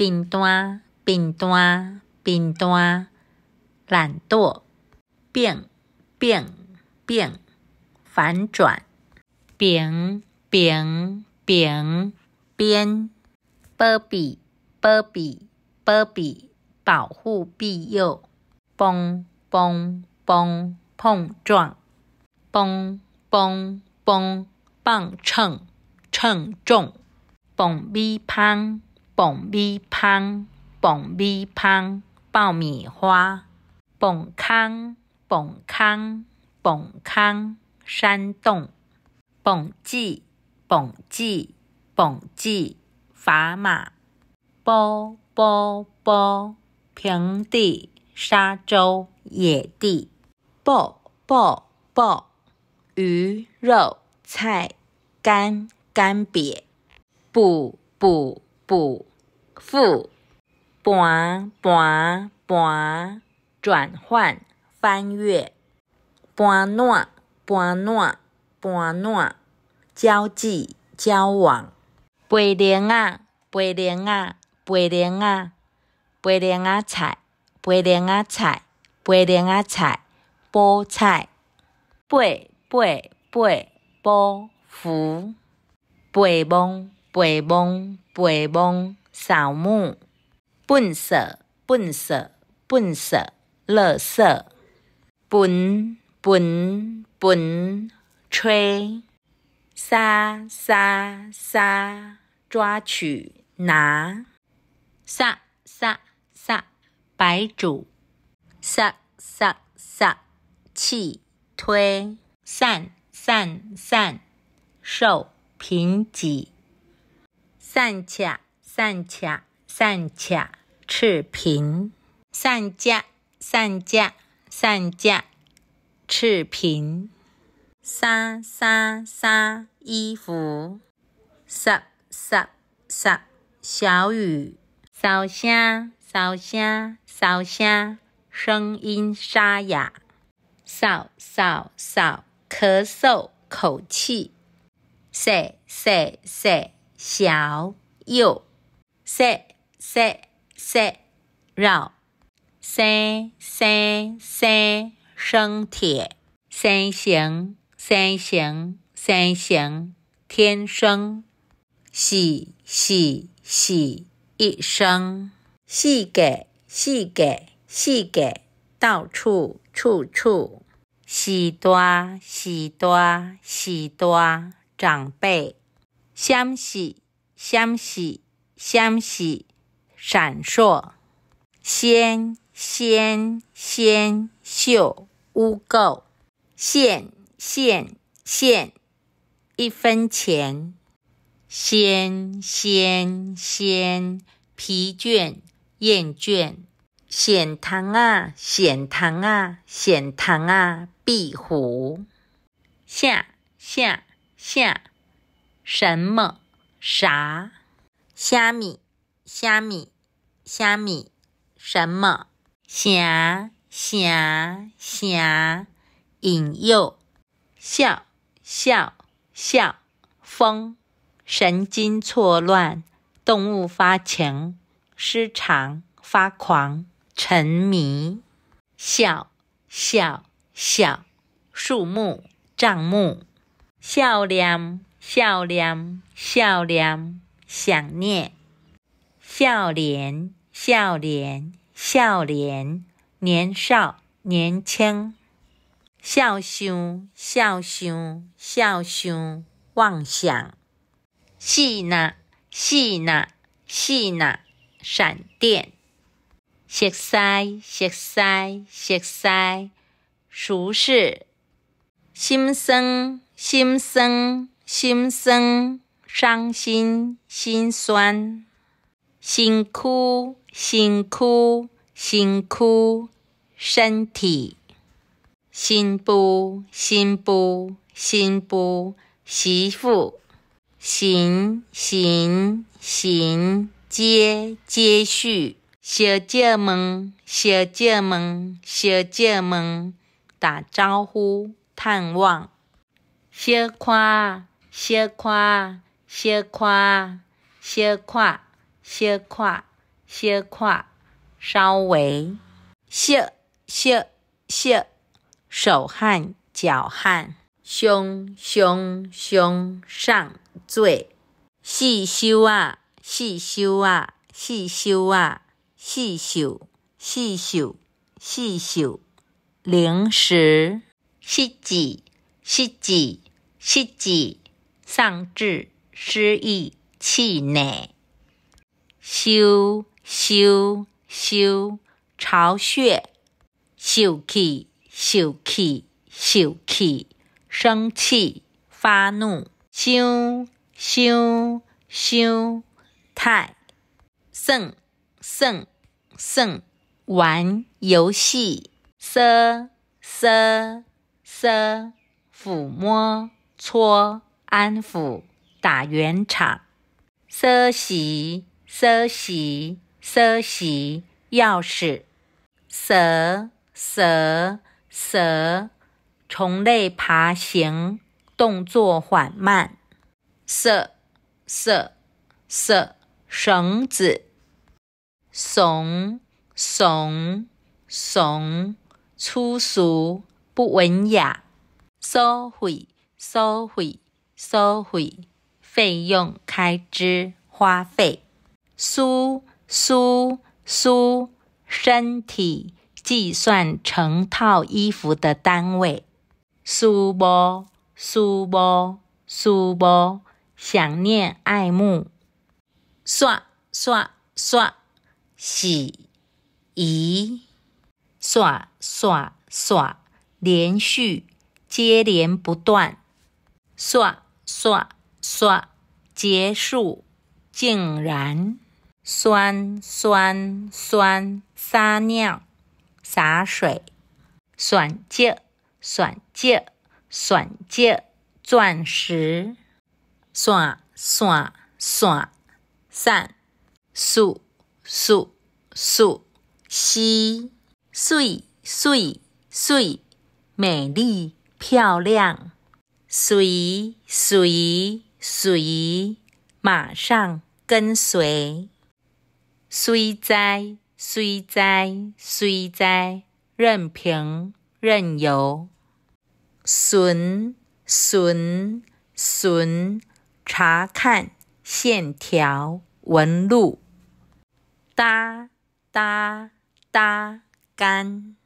平担，平担，平担，懒惰。变，变，变，反转。变，变，变，变。科比，科比，科比，保护庇佑。崩，崩，崩，碰撞。崩，崩，崩，磅秤，称重。嘣逼乓。棒米棒，棒米棒，爆米花。棒坑，棒坑，棒坑，山洞。棒记，棒记，棒记，砝码。波波波，平地沙洲野地。爆爆爆，鱼肉菜干干瘪。补补补。搬搬搬，转换翻阅，搬转搬转搬转，交际交往，白莲啊白莲啊白莲啊白莲啊菜白莲啊菜白莲啊菜，菠菜，背背背包袱，背望背望背望。扫墓，粪扫，粪扫，粪扫，垃圾。奔奔奔，吹。撒撒撒，抓取拿。撒撒撒，白煮。撒撒撒，气推。散散散，受贫瘠。散恰。散恰散恰赤贫散架散架散架赤贫沙沙沙衣服沙沙沙小雨烧香烧香烧香声音沙哑扫扫扫咳嗽口气 sss 小右三三三绕，三三三生铁，三形三形三形，天生喜喜喜一生，四给四给四给，到处处处喜多喜多喜多，长辈相喜相喜。相喜，闪烁，纤纤纤秀，污垢，现现现，一分钱，纤纤纤，疲倦厌倦，显堂啊显堂啊显堂啊，壁虎，下下下什么啥？虾米，虾米，虾米，什么？霞，霞，霞，引诱，笑笑笑，疯，神经错乱，动物发情，失常，发狂，沉迷，笑笑笑，树木，帐目，笑脸，笑脸，笑脸。想念，笑脸，笑脸，笑脸，年少，年轻，笑胸，笑胸，笑胸，妄想，细那细那细那闪电，熟悉，熟悉，熟悉，熟识，心生，心生，心生。伤心，心酸，辛苦，辛苦，辛苦，身体，辛妇、辛妇、辛妇，媳妇，行，行，行，接，接续，小舅们，小舅们，小姐们，打招呼，探望，小夸，小夸。小看，小看，小看，小看，稍微。小小小，手汗，脚汗，胸胸胸上最，细手啊，细手啊，细手啊，细手，细手，细手，零食。细指，细指，细指，上至。失意，气馁。羞羞羞，巢穴，受气受气受气，生气发怒。羞羞羞，太胜胜胜，玩游戏。挲挲挲，抚摸搓安抚。打圆场，蛇袭，蛇袭，蛇袭，钥匙，蛇，蛇，蛇，虫类爬行动作缓慢，色，色，色，绳子，怂，怂，怂，粗俗不文雅，收费，收费，收费。费用、开支、花费。苏苏苏，身体计算成套衣服的单位。苏波苏波苏波，想念爱慕。刷刷刷，洗衣。刷刷刷，连续接连不断。刷刷。刷结束，竟然酸酸酸撒尿洒水，算结算结算结钻石，闪闪闪闪，数数数吸碎碎碎美丽漂亮，水。水随马上跟随，随在随在随在，任凭任由。寻寻寻，查看线条纹路。哒哒哒，干。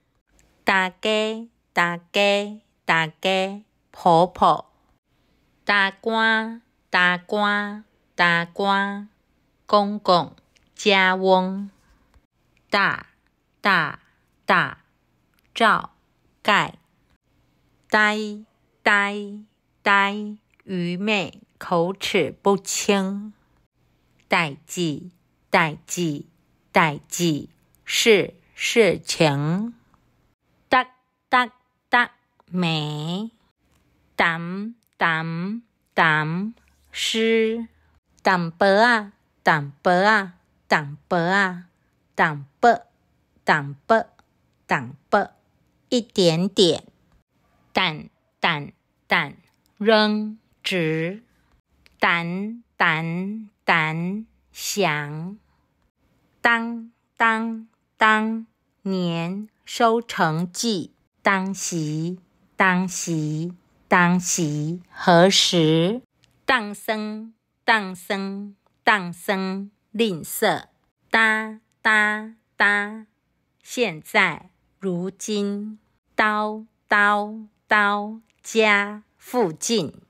大家大家大家，婆婆，大官。大官，大官，公公家翁，大大大罩盖，呆呆呆愚昧，口齿不清。代际，代际，代际事事情，哒哒哒，美，胆胆胆。是蛋白啊，蛋白啊，蛋白啊，蛋白，蛋白，蛋白，一点点，胆胆胆扔直，胆胆胆响，当当当年收成季，当席当席当席，何时？诞生，诞生，诞生，吝啬，哒哒哒，现在，如今，叨叨叨，家附近。